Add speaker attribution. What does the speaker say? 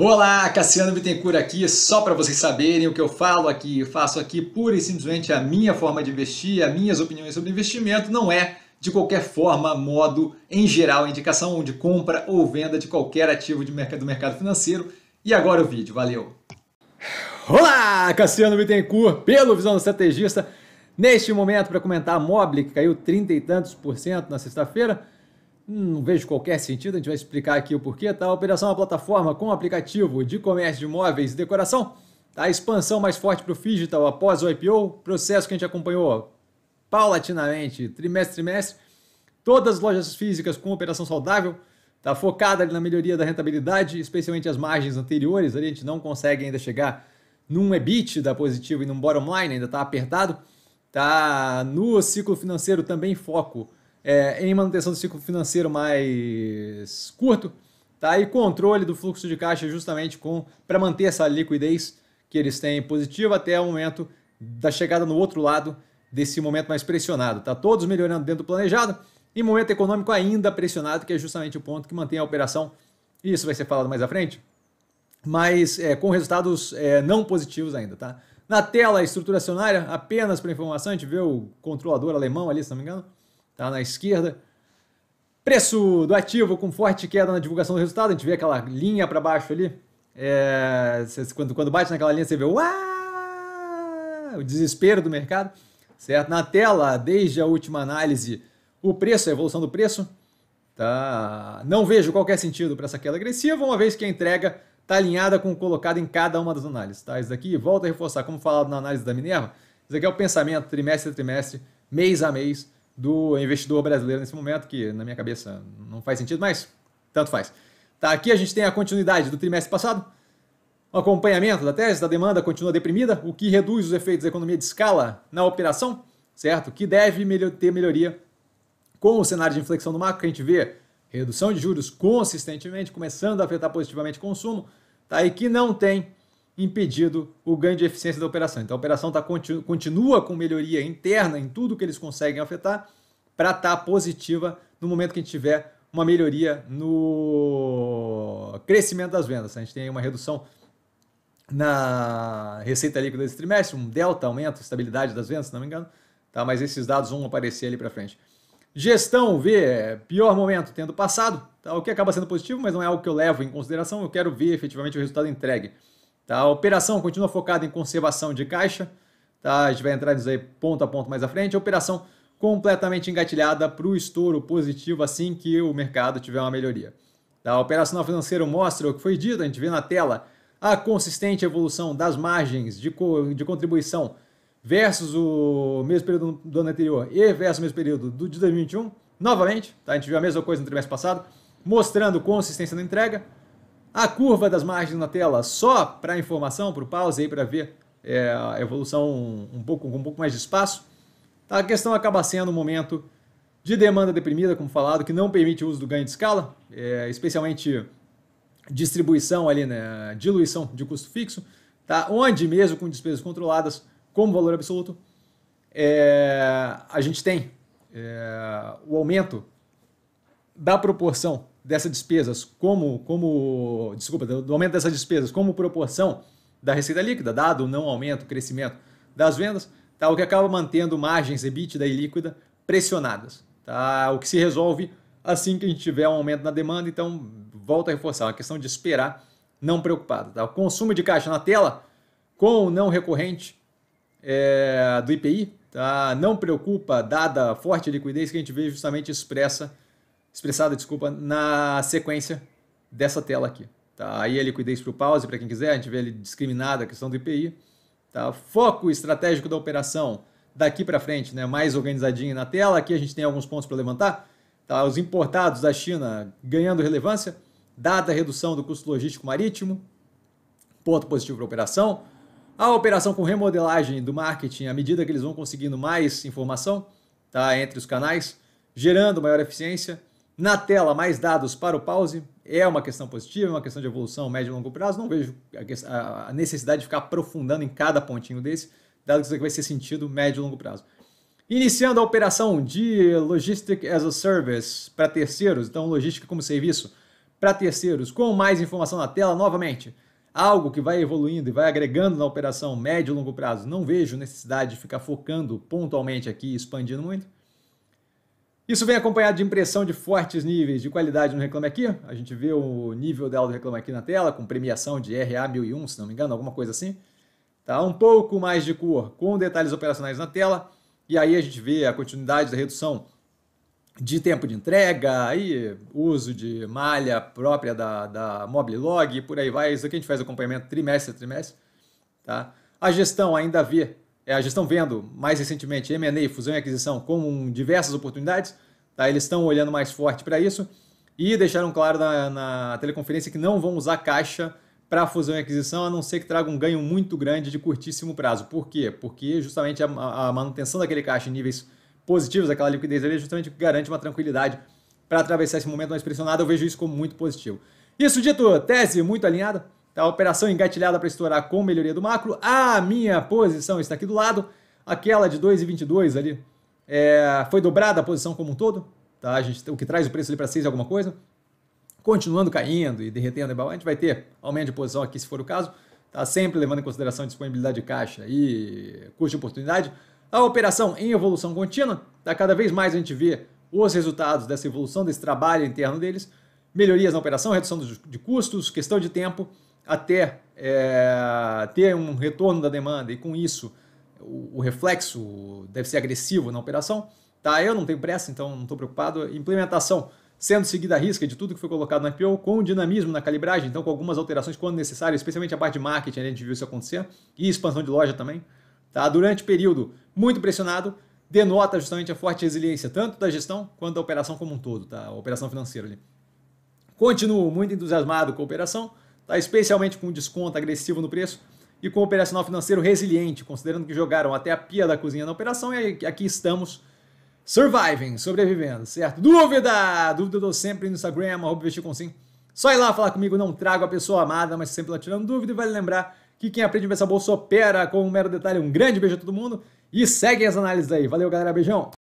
Speaker 1: Olá, Cassiano Bittencourt aqui, só para vocês saberem o que eu falo aqui, eu faço aqui pura e simplesmente a minha forma de investir, as minhas opiniões sobre investimento, não é de qualquer forma, modo, em geral, indicação de compra ou venda de qualquer ativo de mercado, do mercado financeiro. E agora o vídeo, valeu! Olá, Cassiano Bittencourt, pelo Visão do Estrategista, neste momento para comentar a Mobile, que caiu 30 e tantos por cento na sexta-feira, não vejo qualquer sentido, a gente vai explicar aqui o porquê, tá? A operação é uma plataforma com aplicativo de comércio de imóveis e decoração, tá? A expansão mais forte para o Digital após o IPO, processo que a gente acompanhou paulatinamente, trimestre trimestre, todas as lojas físicas com operação saudável, tá? Focada na melhoria da rentabilidade, especialmente as margens anteriores, ali a gente não consegue ainda chegar num EBIT da positivo e num bottom line, ainda está apertado, tá? No ciclo financeiro também foco é, em manutenção do ciclo financeiro mais curto, tá? E controle do fluxo de caixa justamente com para manter essa liquidez que eles têm positiva até o momento da chegada no outro lado desse momento mais pressionado, tá? Todos melhorando dentro do planejado e momento econômico ainda pressionado, que é justamente o ponto que mantém a operação. Isso vai ser falado mais à frente, mas é, com resultados é, não positivos ainda, tá? Na tela, a estrutura acionária, apenas para informação, a gente vê o controlador alemão ali, se não me engano, tá na esquerda. Preço do ativo com forte queda na divulgação do resultado, a gente vê aquela linha para baixo ali. É, quando, quando bate naquela linha, você vê o desespero do mercado. Certo? Na tela, desde a última análise, o preço, a evolução do preço. Tá? Não vejo qualquer sentido para essa queda agressiva, uma vez que a entrega está alinhada com o colocado em cada uma das análises. Tá? Isso daqui, volta a reforçar, como falado na análise da Minerva, isso aqui é o pensamento trimestre a trimestre, mês a mês do investidor brasileiro nesse momento, que na minha cabeça não faz sentido, mas tanto faz. Tá, aqui a gente tem a continuidade do trimestre passado. O acompanhamento da tese da demanda continua deprimida, o que reduz os efeitos da economia de escala na operação, certo? Que deve ter melhoria com o cenário de inflexão do macro, que a gente vê redução de juros consistentemente, começando a afetar positivamente o consumo, tá? e que não tem impedido o ganho de eficiência da operação. Então a operação tá, continua com melhoria interna em tudo que eles conseguem afetar para estar tá positiva no momento que a gente tiver uma melhoria no crescimento das vendas. A gente tem aí uma redução na receita líquida desse trimestre, um delta, aumento, estabilidade das vendas, se não me engano. Tá? Mas esses dados vão aparecer ali para frente. Gestão, vê pior momento tendo passado, tá? o que acaba sendo positivo, mas não é algo que eu levo em consideração. Eu quero ver efetivamente o resultado entregue. Tá? A operação continua focada em conservação de caixa, tá? a gente vai entrar nisso aí ponto a ponto mais à frente. A operação completamente engatilhada para o estouro positivo assim que o mercado tiver uma melhoria. Tá? A operacional financeira mostra o que foi dito, a gente vê na tela a consistente evolução das margens de, co de contribuição versus o mesmo período do ano anterior e versus o mesmo período do, de 2021. Novamente, tá? a gente viu a mesma coisa no trimestre passado, mostrando consistência na entrega. A curva das margens na tela, só para informação, para o pause aí, para ver é, a evolução um pouco, com um pouco mais de espaço. Tá, a questão acaba sendo um momento de demanda deprimida, como falado, que não permite o uso do ganho de escala, é, especialmente distribuição ali, né, diluição de custo fixo, tá? onde mesmo com despesas controladas como valor absoluto, é, a gente tem é, o aumento da proporção dessas despesas como, como desculpa, do aumento dessas despesas como proporção da receita líquida, dado o não aumento, o crescimento das vendas, tá? o que acaba mantendo margens EBITDA e líquida pressionadas. Tá? O que se resolve assim que a gente tiver um aumento na demanda, então volta a reforçar, é uma questão de esperar, não preocupado. Tá? O consumo de caixa na tela com o não recorrente é, do IPI, tá? não preocupa, dada a forte liquidez que a gente vê justamente expressa expressada, desculpa, na sequência dessa tela aqui. Tá? Aí a é liquidez para o pause, para quem quiser, a gente vê ali discriminada a questão do IPI. Tá? Foco estratégico da operação daqui para frente, né? mais organizadinho na tela. Aqui a gente tem alguns pontos para levantar. Tá? Os importados da China ganhando relevância, dada a redução do custo logístico marítimo, ponto positivo para a operação. A operação com remodelagem do marketing, à medida que eles vão conseguindo mais informação tá? entre os canais, gerando maior eficiência na tela, mais dados para o pause. É uma questão positiva, é uma questão de evolução médio e longo prazo. Não vejo a necessidade de ficar aprofundando em cada pontinho desse, dado que isso aqui vai ser sentido médio e longo prazo. Iniciando a operação de Logistic as a Service para terceiros, então logística como serviço para terceiros, com mais informação na tela novamente. Algo que vai evoluindo e vai agregando na operação médio e longo prazo. Não vejo necessidade de ficar focando pontualmente aqui, expandindo muito isso vem acompanhado de impressão de fortes níveis de qualidade no Reclame Aqui. A gente vê o nível dela do Reclame Aqui na tela, com premiação de RA 1001, se não me engano, alguma coisa assim. Tá? Um pouco mais de cor, com detalhes operacionais na tela. E aí a gente vê a continuidade da redução de tempo de entrega, aí uso de malha própria da, da e por aí vai. Isso aqui a gente faz acompanhamento trimestre a trimestre. Tá? A gestão ainda vê é, já estão vendo mais recentemente M&A, fusão e aquisição, como diversas oportunidades, tá? eles estão olhando mais forte para isso e deixaram claro na, na, teleconferência que não vão usar caixa para fusão e aquisição, a não ser que traga um ganho muito grande de curtíssimo prazo. Por quê? Porque justamente a, a manutenção daquele caixa em níveis positivos, aquela liquidez ali, é justamente garante uma tranquilidade para atravessar esse momento mais pressionado. Eu vejo isso como muito positivo. Isso dito, tese muito alinhada a Operação engatilhada para estourar com melhoria do macro. A minha posição está aqui do lado. Aquela de 2,22 ali é, foi dobrada a posição como um todo. Tá? A gente, o que traz o preço ali para 6 alguma coisa. Continuando caindo e derretendo, a gente vai ter aumento de posição aqui se for o caso. Tá sempre levando em consideração disponibilidade de caixa e custo de oportunidade. A operação em evolução contínua, tá? cada vez mais a gente vê os resultados dessa evolução, desse trabalho interno deles melhorias na operação, redução de custos, questão de tempo, até é, ter um retorno da demanda e com isso o, o, reflexo deve ser agressivo na operação. Tá, eu não tenho pressa, então não estou preocupado. Implementação sendo seguida a risca de tudo que foi colocado na IPO, com dinamismo na calibragem, então com algumas alterações quando necessário, especialmente a parte de marketing, a gente viu isso acontecer, e expansão de loja também. Tá? Durante o período muito pressionado, denota justamente a forte resiliência tanto da gestão quanto da operação como um todo, tá? a operação financeira ali. Continuo muito entusiasmado com a operação, tá? especialmente com desconto agressivo no preço e com o operacional financeiro resiliente, considerando que jogaram até a pia da cozinha na operação e aqui estamos surviving, sobrevivendo, certo? Dúvida! Dúvida eu dou sempre no Instagram, arroba sim. Só ir lá falar comigo, não trago a pessoa amada, mas sempre lá tirando dúvida e vale lembrar que quem aprende a ver essa bolsa opera com um mero detalhe. Um grande beijo a todo mundo e segue as análises aí. Valeu, galera, beijão!